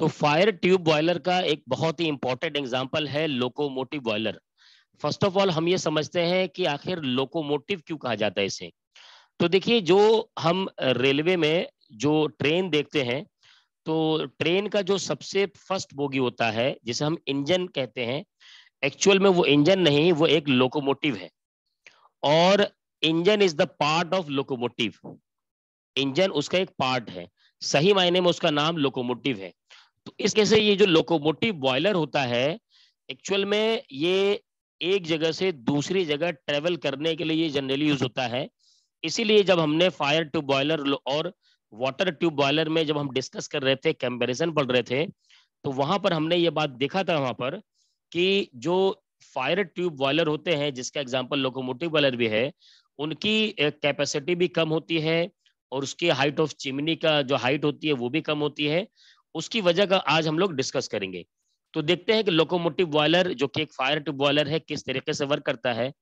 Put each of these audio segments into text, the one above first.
तो fire tube boiler का एक बहुत ही इंपॉर्टेंट एग्जाम्पल है locomotive boiler first of all हम ये समझते हैं कि आखिर लोकोमोटिव क्यों कहा जाता है इसे तो देखिए जो हम रेलवे में जो ट्रेन देखते हैं तो ट्रेन का जो सबसे फर्स्ट बोगी होता है जिसे हम इंजन कहते हैं एक्चुअल में वो इंजन नहीं वो एक लोकोमोटिव है और engine is the part of locomotive engine उसका एक पार्ट है सही मायने में उसका नाम लोकोमोटिव है तो इस कैसे ये जो लोकोमोटिव बॉयलर होता है एक्चुअल में ये एक जगह से दूसरी जगह ट्रेवल करने के लिए जनरली यूज होता है इसीलिए जब हमने फायर ट्यूब बॉयलर और वाटर ट्यूब बॉयलर में जब हम डिस्कस कर रहे थे कंपेरिजन पढ़ रहे थे तो वहां पर हमने ये बात देखा था वहां पर कि जो फायर ट्यूब बॉयलर होते हैं जिसका एग्जाम्पल लोकोमोटिव बॉयलर भी है उनकी कैपेसिटी भी कम होती है और उसकी हाइट ऑफ चिमनी का जो हाइट होती है वो भी कम होती है उसकी वजह का आज हम लोग डिस्कस करेंगे तो देखते हैं कि लोकोमोटिव बॉयलर जो कि एक फायर ट्यूब बॉयलर है किस तरीके से वर्क करता है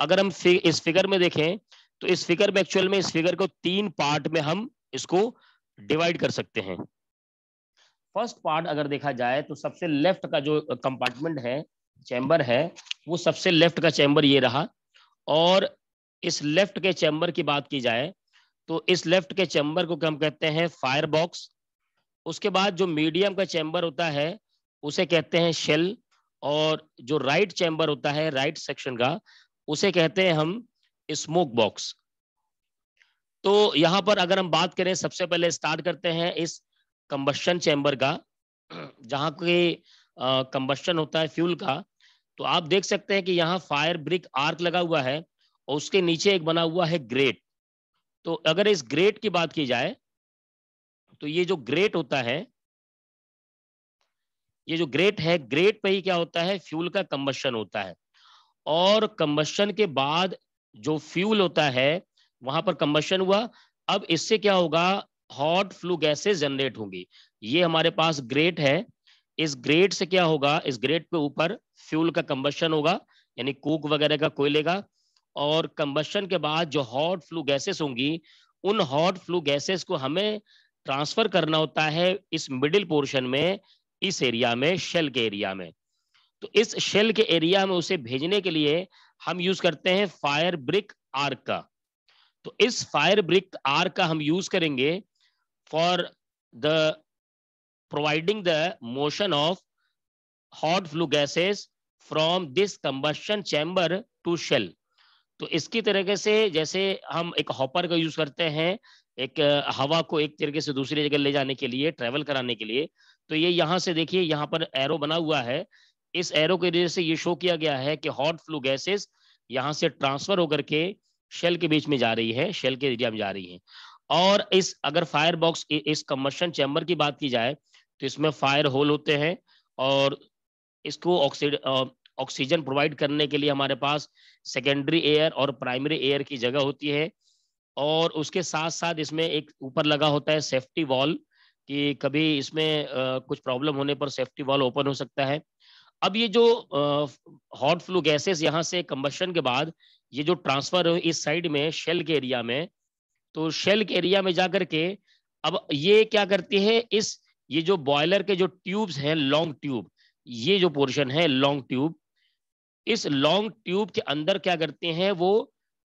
अगर हम फि, इस फिगर में देखें तो इस फिगर में एक्चुअल में इस फिगर को तीन पार्ट में हम इसको डिवाइड कर सकते हैं फर्स्ट पार्ट अगर देखा जाए तो सबसे लेफ्ट का जो कंपार्टमेंट है चैम्बर है वो सबसे लेफ्ट का चैम्बर ये रहा और इस लेफ्ट के चैम्बर की बात की जाए तो इस लेफ्ट के चैम्बर को हम कहते हैं फायर बॉक्स उसके बाद जो मीडियम का चैम्बर होता है उसे कहते हैं शेल और जो राइट चैम्बर होता है राइट सेक्शन का उसे कहते हैं हम स्मोक बॉक्स तो यहां पर अगर हम बात करें सबसे पहले स्टार्ट करते हैं इस कम्बशन चैम्बर का जहां के कंबस्टन होता है फ्यूल का तो आप देख सकते हैं कि यहाँ फायर ब्रिक आर्क लगा हुआ है और उसके नीचे एक बना हुआ है ग्रेट तो अगर इस ग्रेट की बात की जाए तो ये जो ग्रेट होता है ये जो ग्रेट है ग्रेट पे ही क्या होता है फ्यूल का कम्बशन होता है और कंबशन के बाद जो फ्यूल होता है वहां पर कंबशन हुआ अब इससे क्या होगा हॉट फ्लू गैसेस जनरेट होंगी ये हमारे पास ग्रेट है इस ग्रेट से क्या होगा इस ग्रेट पे ऊपर फ्यूल का कंबशन होगा यानी कूक वगैरह का कोयले का और कंबशन के बाद जो हॉट फ्लू गैसेस होंगी उन हॉट फ्लू गैसेस को हमें ट्रांसफर करना होता है इस मिडिल पोर्शन में इस एरिया में शेल के एरिया में तो इस शेल के एरिया में उसे भेजने के लिए हम यूज करते हैं फायर ब्रिक आर्क का तो इस फायर ब्रिक आर्क का हम यूज करेंगे for the providing the motion of hot flue gases from this combustion chamber to shell तो इसकी तरीके से जैसे हम एक हॉपर का यूज करते हैं एक हवा को एक तरीके से दूसरी जगह ले जाने के लिए ट्रेवल कराने के लिए तो ये यहाँ से देखिए यहाँ पर एरो बना हुआ है इस एरो के वजह से ये शो किया गया है कि हॉट फ्लू गैसेस यहाँ से ट्रांसफर होकर के शेल के बीच में जा रही है शेल के एरिया में जा रही है और इस अगर फायर बॉक्स इस कम्बर्शन चैम्बर की बात की जाए तो इसमें फायर होल होते हैं और इसको ऑक्सीड ऑक्सीजन प्रोवाइड करने के लिए हमारे पास सेकेंडरी एयर और प्राइमरी एयर की जगह होती है और उसके साथ साथ इसमें एक ऊपर लगा होता है सेफ्टी वॉल कि कभी इसमें कुछ प्रॉब्लम होने पर सेफ्टी वॉल ओपन हो सकता है अब ये जो हॉट फ्लू गैसेस यहाँ से कम्बशन के बाद ये जो ट्रांसफर इस साइड में शेल के एरिया में तो शेल के एरिया में जाकर के अब ये क्या करती है इस ये जो बॉयलर के जो ट्यूब्स हैं लॉन्ग ट्यूब ये जो पोर्शन है लॉन्ग ट्यूब इस लॉन्ग ट्यूब के अंदर क्या करते हैं वो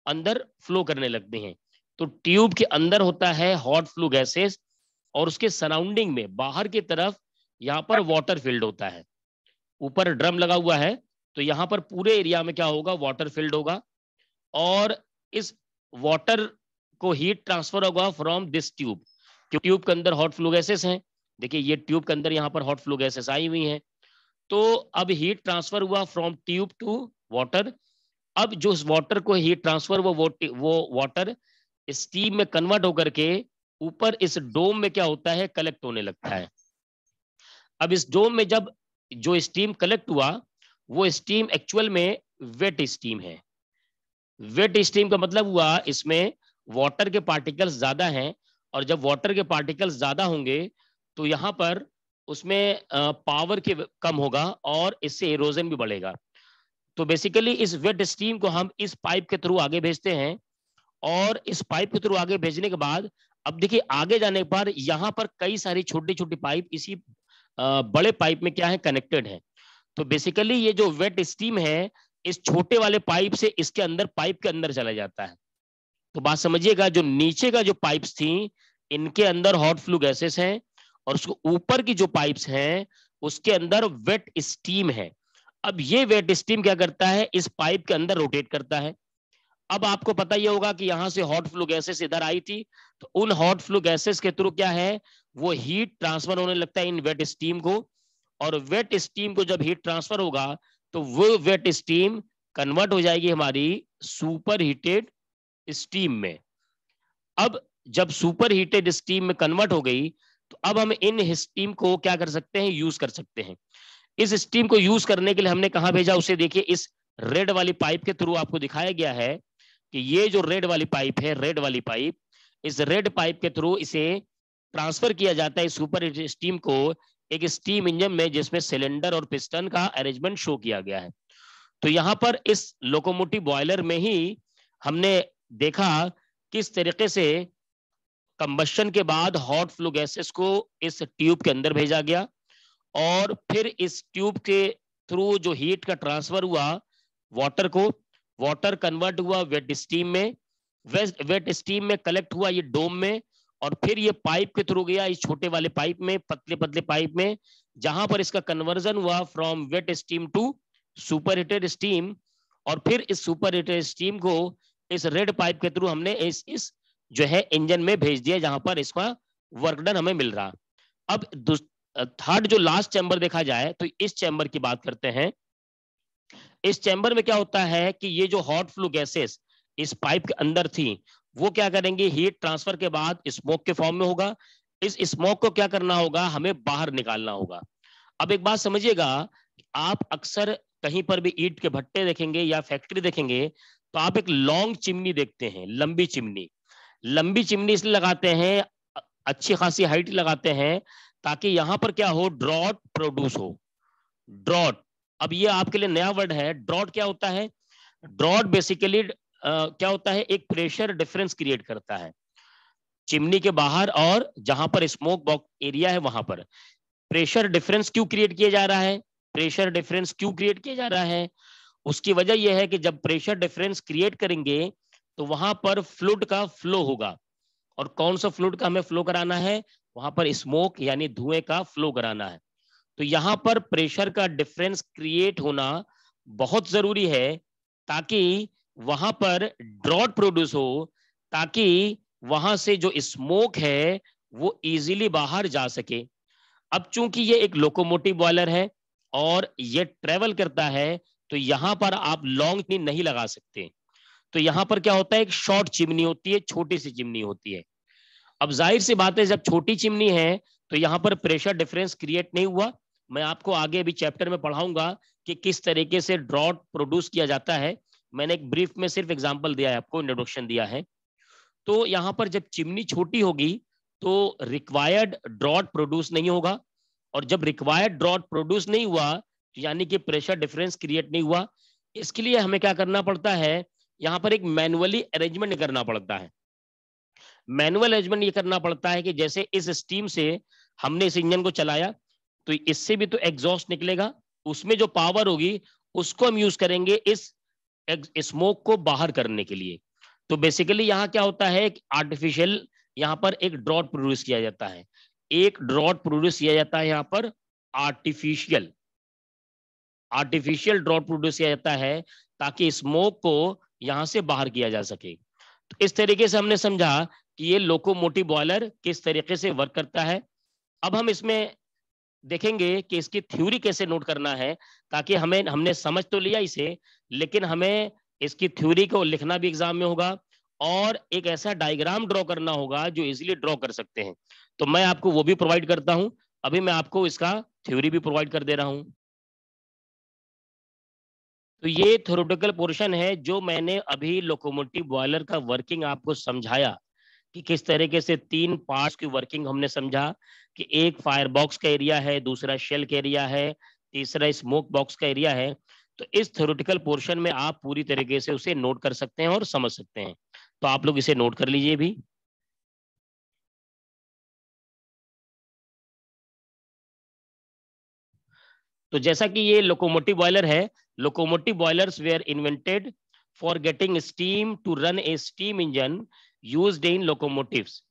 अंदर फ्लो करने लगते हैं तो ट्यूब के अंदर होता है हॉट फ्लू गैसेस और उसके सराउंडिंग में बाहर की तरफ यहाँ पर वाटर फील्ड होता है ऊपर ड्रम लगा हुआ है तो यहाँ पर पूरे एरिया में क्या होगा वाटर फील्ड होगा और इस वाटर को हीट ट्रांसफर होगा फ्रॉम दिस ट्यूब क्योंकि ट्यूब के अंदर हॉट फ्लू गैसेस हैं देखिए ये ट्यूब के अंदर यहाँ पर हॉट फ्लू गैसेस आई हुई हैं तो अब हीट ट्रांसफर हुआ फ्रॉम ट्यूब टू वाटर अब जो उस वाटर को हीट ट्रांसफर वो वो वाटर स्टीम में कन्वर्ट होकर के ऊपर इस डोम में क्या होता है कलेक्ट होने लगता है अब इस डोम में जब जो स्टीम कलेक्ट हुआ वो स्टीम एक्चुअल में वेट स्टीम है वेट स्टीम का मतलब हुआ इसमें वाटर के पार्टिकल्स ज्यादा हैं और जब वाटर के पार्टिकल्स ज्यादा होंगे तो यहाँ पर उसमें पावर के कम होगा और इससे इरोजन भी बढ़ेगा तो बेसिकली इस वेट स्टीम को हम इस पाइप के थ्रू आगे भेजते हैं और इस पाइप के थ्रू आगे भेजने के बाद अब देखिए आगे जाने के बाद यहाँ पर कई सारी छोटी छोटी पाइप इसी बड़े पाइप में क्या है कनेक्टेड है तो बेसिकली ये जो वेट स्टीम है इस छोटे वाले पाइप से इसके अंदर पाइप के अंदर चला जाता है तो बात समझिएगा जो नीचे का जो पाइप्स थी इनके अंदर हॉट फ्लू गैसेस हैं और उसको ऊपर की जो पाइप्स हैं उसके अंदर वेट स्टीम है अब ये वेट स्टीम क्या करता है इस पाइप के अंदर रोटेट करता है अब आपको पता ही होगा कि यहां से हॉट फ्लू गैसेस इधर आई थी तो उन हॉट फ्लू गैसेस के थ्रू क्या है वो हीट ट्रांसफर होने लगता है इन वेट स्टीम को और वेट स्टीम को जब हीट ट्रांसफर होगा तो वो वेट स्टीम कन्वर्ट हो जाएगी हमारी सुपर हीटेड स्टीम में अब जब सुपर हीटेड स्टीम में कन्वर्ट हो गई तो अब हम इन स्टीम को क्या कर सकते हैं यूज कर सकते हैं इस स्टीम को यूज करने के लिए हमने कहा भेजा उसे देखिए इस रेड वाली पाइप के थ्रू आपको दिखाया गया है कि ये जो रेड वाली पाइप है रेड वाली पाइप इस रेड पाइप के थ्रू इसे ट्रांसफर किया जाता है सुपर स्टीम को एक स्टीम इंजन में जिसमें सिलेंडर और पिस्टन का अरेंजमेंट शो किया गया है तो यहाँ पर इस लोकोमोटिव बॉयलर में ही हमने देखा किस तरीके से कंबशन के बाद हॉट फ्लू गैसेस को इस ट्यूब के अंदर भेजा गया और फिर इस ट्यूब के थ्रू जो हीट का ट्रांसफर हुआ वाटर को वाटर कन्वर्ट हुआ वेट स्टीम में वेस्ट वेट स्टीम में कलेक्ट हुआ ये डोम में और फिर ये पाइप के थ्रू गया इस छोटे वाले पाइप में पतले पतले पाइप में जहां पर इसका कन्वर्जन हुआ from wet steam to superheated steam और फिर इस सुपर हीटेड स्टीम को इस रेड पाइप के थ्रू हमने इस इस जो है इंजन में भेज दिया जहां पर इसका वर्कडन हमें मिल रहा अब थर्ड जो लास्ट चैम्बर देखा जाए तो इस चैम्बर की बात करते हैं इस चैम्बर में क्या होता है कि ये जो हॉट फ्लू गैसेस इस पाइप के अंदर थी वो क्या करेंगे हीट ट्रांसफर के बाद स्मोक के फॉर्म में होगा इस स्मोक को क्या करना होगा हमें बाहर निकालना होगा अब एक बात समझिएगा आप अक्सर कहीं पर भी ईट के भट्टे देखेंगे या फैक्ट्री देखेंगे तो आप एक लॉन्ग चिमनी देखते हैं लंबी चिमनी लंबी चिमनी इसलिए लगाते हैं अच्छी खासी हाइट लगाते हैं ताकि यहां पर क्या हो ड्रॉट प्रोड्यूस हो ड्रॉट अब ये आपके लिए नया वर्ड है ड्रॉट क्या होता है ड्रॉट बेसिकली क्या होता है एक प्रेशर डिफरेंस क्रिएट करता है चिमनी के बाहर और जहां पर स्मोक बॉक्स एरिया है वहां पर प्रेशर डिफरेंस क्यों क्रिएट किया जा रहा है प्रेशर डिफरेंस क्यों क्रिएट किया जा रहा है उसकी वजह यह है कि जब प्रेशर डिफरेंस क्रिएट करेंगे तो वहां पर फ्लूड का फ्लो होगा और कौन सा फ्लूड का हमें फ्लो कराना है वहां पर स्मोक यानी धुएं का फ्लो कराना है तो यहां पर प्रेशर का डिफरेंस क्रिएट होना बहुत जरूरी है ताकि वहां पर ड्रॉट प्रोड्यूस हो ताकि वहां से जो स्मोक है वो इजीली बाहर जा सके अब चूंकि ये एक लोकोमोटिव बॉयलर है और ये ट्रेवल करता है तो यहां पर आप लॉन्ग नहीं लगा सकते तो यहां पर क्या होता है एक शॉर्ट चिमनी होती है छोटी सी चिमनी होती है अब जाहिर सी बात है जब छोटी चिमनी है तो यहां पर प्रेशर डिफरेंस क्रिएट नहीं हुआ मैं आपको आगे अभी चैप्टर में पढ़ाऊंगा कि किस तरीके से ड्रॉट प्रोड्यूस किया जाता है मैंने एक ब्रीफ में सिर्फ एग्जाम्पल दिया है आपको इंट्रोडक्शन दिया है तो यहाँ पर जब चिमनी छोटी होगी तो रिक्वायर्ड ड्रॉट प्रोड्यूस नहीं होगा और जब रिक्वायर्ड ड्रॉट प्रोड्यूस नहीं हुआ यानी कि प्रेशर डिफरेंस क्रिएट नहीं हुआ इसके लिए हमें क्या करना पड़ता है यहाँ पर एक मैनुअली अरेंजमेंट करना पड़ता है मैनुअल अरेंजमेंट ये करना पड़ता है कि जैसे इस स्टीम से हमने इस इंजन को चलाया तो इससे भी तो एग्जॉस्ट निकलेगा उसमें जो पावर होगी उसको हम यूज करेंगे इस स्मोक को बाहर करने के लिए तो बेसिकली यहाँ क्या होता है आर्टिफिशियल यहाँ पर एक ड्रॉट प्रोड्यूस किया जाता है एक ड्रॉट प्रोड्यूस किया जाता है यहाँ पर आर्टिफिशियल आर्टिफिशियल ड्रॉट प्रोड्यूस किया जाता है ताकि स्मोक को यहां से बाहर किया जा सके तो इस तरीके से हमने समझा कि ये लोकोमोटिव बॉयलर किस तरीके से वर्क करता है अब हम इसमें देखेंगे कि इसकी थ्योरी कैसे नोट करना है ताकि हमें हमने समझ तो लिया इसे लेकिन हमें इसकी थ्योरी को लिखना भी एग्जाम में होगा और एक ऐसा डायग्राम ड्रॉ करना होगा जो इजीली ड्रॉ कर सकते हैं तो मैं आपको वो भी प्रोवाइड करता हूं अभी मैं आपको इसका थ्योरी भी प्रोवाइड कर दे रहा हूं तो ये थोरोटिकल पोर्शन है जो मैंने अभी लोकोमोटिव बॉयलर का वर्किंग आपको समझाया कि किस तरीके से तीन पार्ट्स की वर्किंग हमने समझा कि एक फायर बॉक्स का एरिया है दूसरा शेल का एरिया है तीसरा स्मोक बॉक्स का एरिया है तो इस थ्योरेटिकल पोर्शन में आप पूरी तरीके से उसे नोट कर सकते हैं और समझ सकते हैं तो आप लोग इसे नोट कर लीजिए भी तो जैसा कि ये लोकोमोटिव बॉयलर है locomotive boilers were invented for getting steam to run a steam engine used in locomotives.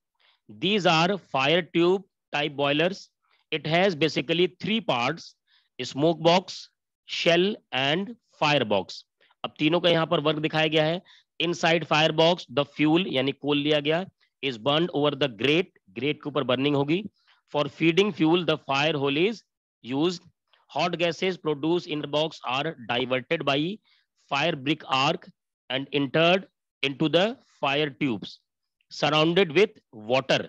These are fire tube type boilers. It has basically three parts, smoke box, shell and firebox. अब तीनों का यहाँ पर work दिखाया गया है inside fire box the fuel यानी coal लिया गया is burn over the grate grate के ऊपर बर्निंग होगी for feeding fuel the fire hole is use hot gases produce in box are diverted by fire brick arch and entered in the fire tubes surrounded with water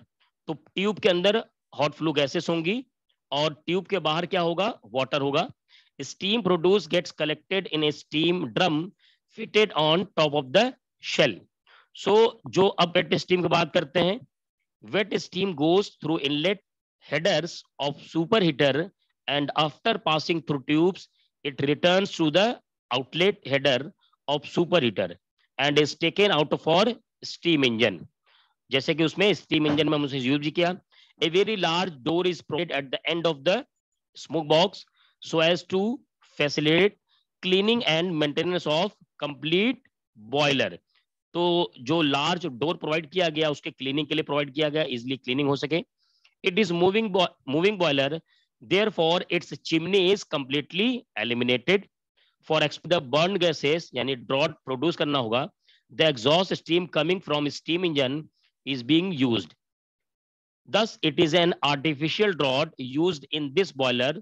तो tube के अंदर hot flue gases होंगी और tube के बाहर क्या होगा water होगा steam produce gets collected in a steam drum fitted on top of the shell so जो अब वेट स्टीम की बात करते हैं wet steam goes through inlet headers of superheater and after passing through tubes return to the outlet header of superheater and is taken out for steam engine जैसे कि उसमें steam engine में हमने use किया a very large door is provide at the end of the smoke box so as to facilitate cleaning and maintenance of complete boiler तो जो large door provide किया गया उसके क्लीनिंग के लिए प्रोवाइड किया गया इजिली क्लीनिंग हो सके it is moving moving boiler therefore its chimney is completely eliminated for एक्सप बर्न गैसेस यानी ड्रॉट प्रोड्यूस करना होगा the exhaust steam coming from steam engine is being used. Thus, it is an artificial rod used in this boiler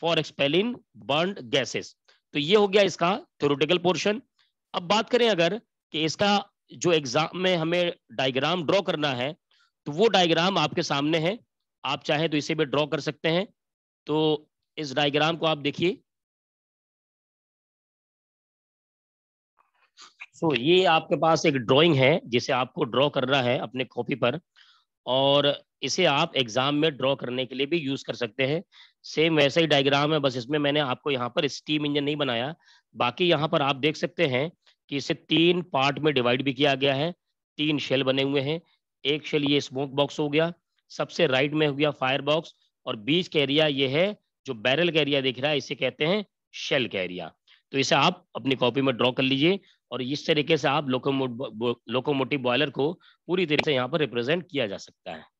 for expelling burned gases. तो ये हो गया इसका theoretical portion अब बात करें अगर कि इसका जो एग्जाम में हमें डायग्राम ड्रॉ करना है तो वो डायग्राम आपके सामने है आप चाहे तो इसे भी ड्रॉ कर सकते हैं तो इस डायग्राम को आप देखिए सो तो ये आपके पास एक ड्राइंग है जिसे आपको ड्रॉ करना है अपने कॉपी पर और इसे आप एग्जाम में ड्रॉ करने के लिए भी यूज कर सकते हैं सेम वैसा ही डायग्राम है बस इसमें मैंने आपको यहाँ पर स्टीम इंजन नहीं बनाया बाकी यहाँ पर आप देख सकते हैं कि इसे तीन पार्ट में डिवाइड भी किया गया है तीन शेल बने हुए हैं एक शेल ये स्मोक बॉक्स हो गया सबसे राइट में हो गया फायर बॉक्स और बीच का एरिया ये है जो बैरल का एरिया दिख रहा है इसे कहते हैं शेल का एरिया तो इसे आप अपनी कॉपी में ड्रॉ कर लीजिए और इस तरीके से आप लोकोमोटिव बॉयलर को पूरी तरीके से यहाँ पर रिप्रेजेंट किया जा सकता है